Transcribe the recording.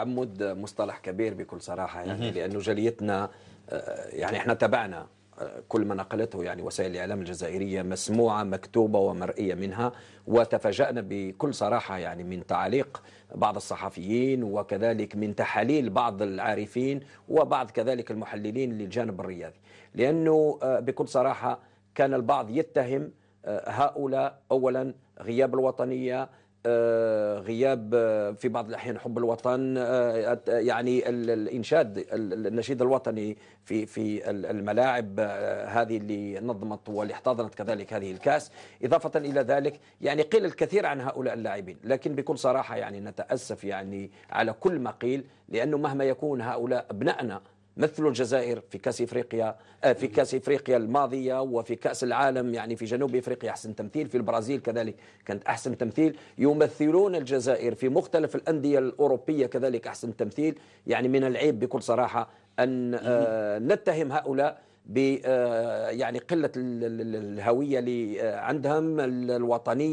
عمود مصطلح كبير بكل صراحه يعني لانه جاليتنا آه، يعني احنا تبعنا آه، كل ما نقلته يعني وسائل الاعلام الجزائريه مسموعه مكتوبه ومرئيه منها وتفاجانا بكل صراحه يعني من تعليق بعض الصحفيين وكذلك من تحاليل بعض العارفين وبعض كذلك المحللين للجانب الرياضي لانه آه، بكل صراحه كان البعض يتهم هؤلاء اولا غياب الوطنيه آه، غياب آه، في بعض الاحيان حب الوطن آه، يعني الانشاد النشيد الوطني في في الملاعب هذه اللي نظمت واللي احتضنت كذلك هذه الكاس اضافه الى ذلك يعني قيل الكثير عن هؤلاء اللاعبين لكن بكل صراحه يعني نتاسف يعني على كل ما قيل لانه مهما يكون هؤلاء ابنائنا مثلوا الجزائر في كاس افريقيا آه، في كاس افريقيا الماضيه وفي كاس العالم يعني في جنوب افريقيا احسن تمثيل في البرازيل كذلك كانت احسن تمثيل يمثلون الجزائر في مختلف الانديه الاوروبيه كذلك احسن تمثيل يعني من العيب بكل صراحه ان آه، نتهم هؤلاء ب آه، يعني قله الهويه اللي عندهم الوطنيه